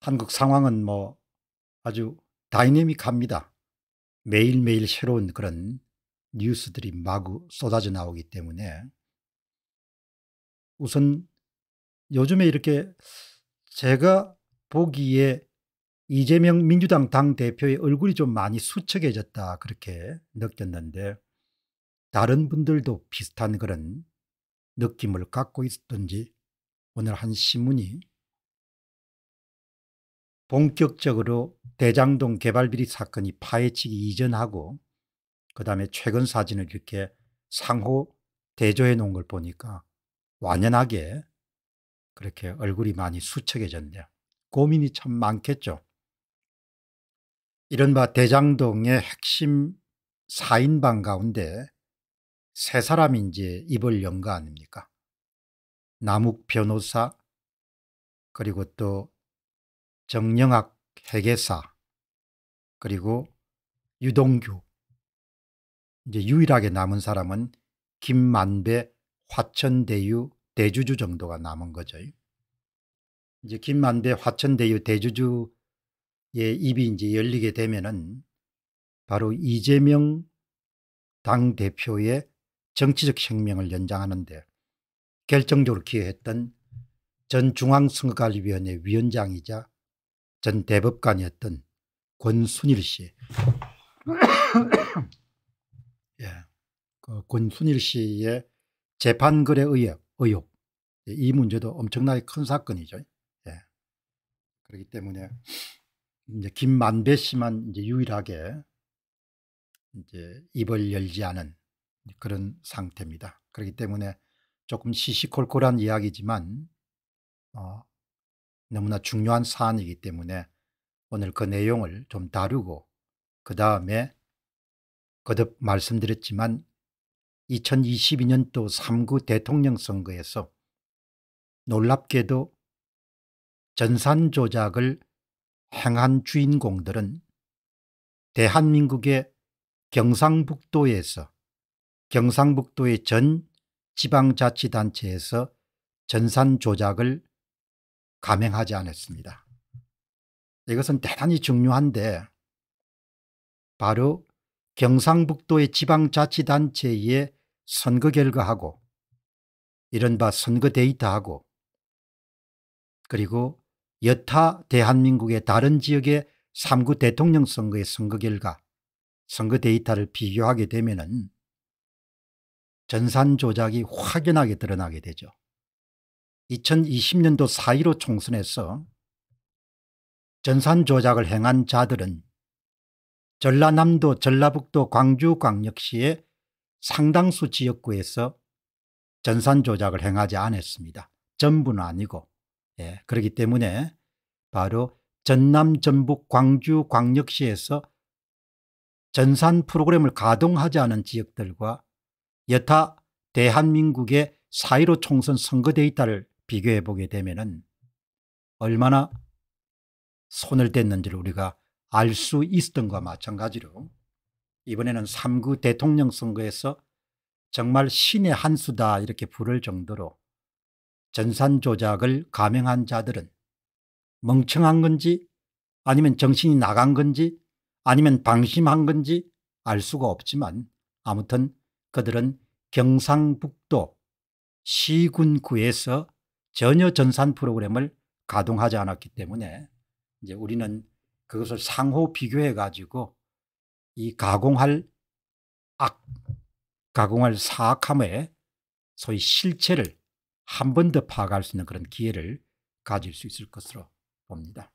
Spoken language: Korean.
한국 상황은 뭐 아주 다이내믹합니다. 매일매일 새로운 그런 뉴스들이 마구 쏟아져 나오기 때문에 우선 요즘에 이렇게 제가 보기에 이재명 민주당 당대표의 얼굴이 좀 많이 수척해졌다 그렇게 느꼈는데 다른 분들도 비슷한 그런 느낌을 갖고 있었던지 오늘 한 신문이 본격적으로 대장동 개발비리 사건이 파헤치기 이전하고 그 다음에 최근 사진을 이렇게 상호 대조해 놓은 걸 보니까 완연하게 그렇게 얼굴이 많이 수척해졌네요. 고민이 참 많겠죠. 이른바 대장동의 핵심 4인방 가운데 세 사람이 이제 입을 연거 아닙니까? 남욱 변호사 그리고 또 정영학 회계사 그리고 유동규 이제 유일하게 남은 사람은 김만배 화천대유 대주주 정도가 남은 거죠. 이제 김만배 화천대유 대주주의 입이 이제 열리게 되면은 바로 이재명 당 대표의 정치적 생명을 연장하는데 결정적으로 기여했던 전 중앙선거관리위원회 위원장이자 전 대법관이었던 권순일 씨. 예. 그 권순일 씨의 재판거래 의혹, 의혹. 예, 이 문제도 엄청나게 큰 사건이죠. 예. 그렇기 때문에 이제 김만배 씨만 이제 유일하게 이제 입을 열지 않은 그런 상태입니다. 그렇기 때문에 조금 시시콜콜한 이야기지만 어, 너무나 중요한 사안이기 때문에 오늘 그 내용을 좀 다루고 그 다음에 거듭 말씀드렸지만 2022년도 3구 대통령 선거에서 놀랍게도 전산 조작을 행한 주인공들은 대한민국의 경상북도에서 경상북도의 전 지방자치단체에서 전산 조작을 감행하지 않았습니다. 이것은 대단히 중요한데 바로 경상북도의 지방자치단체의 선거 결과하고 이른바 선거 데이터하고 그리고 여타 대한민국의 다른 지역의 3구 대통령 선거의 선거 결과 선거 데이터를 비교하게 되면 전산 조작이 확연하게 드러나게 되죠. 2020년도 4.15 총선에서 전산 조작을 행한 자들은 전라남도 전라북도 광주광역시의 상당수 지역구에서 전산 조작을 행하지 않았습니다. 전부는 아니고 예, 그렇기 때문에 바로 전남 전북 광주 광역시에서 전산 프로그램을 가동하지 않은 지역들과 여타 대한민국의 4.15 총선 선거 데이터를 비교해 보게 되면 얼마나 손을 댔는지를 우리가 알 수 있었던 것과 마찬가지로 이번에는 3구 대통령 선거에서 정말 신의 한 수다 이렇게 부를 정도로 전산 조작을 감행한 자들은 멍청한 건지 아니면 정신이 나간 건지 아니면 방심한 건지 알 수가 없지만 아무튼 그들은 경상북도 시군구에서 전혀 전산 프로그램을 가동하지 않았기 때문에 이제 우리는 그것을 상호 비교해 가지고 이 가공할 악, 가공할 사악함의 소위 실체를 한 번 더 파악할 수 있는 그런 기회를 가질 수 있을 것으로 봅니다.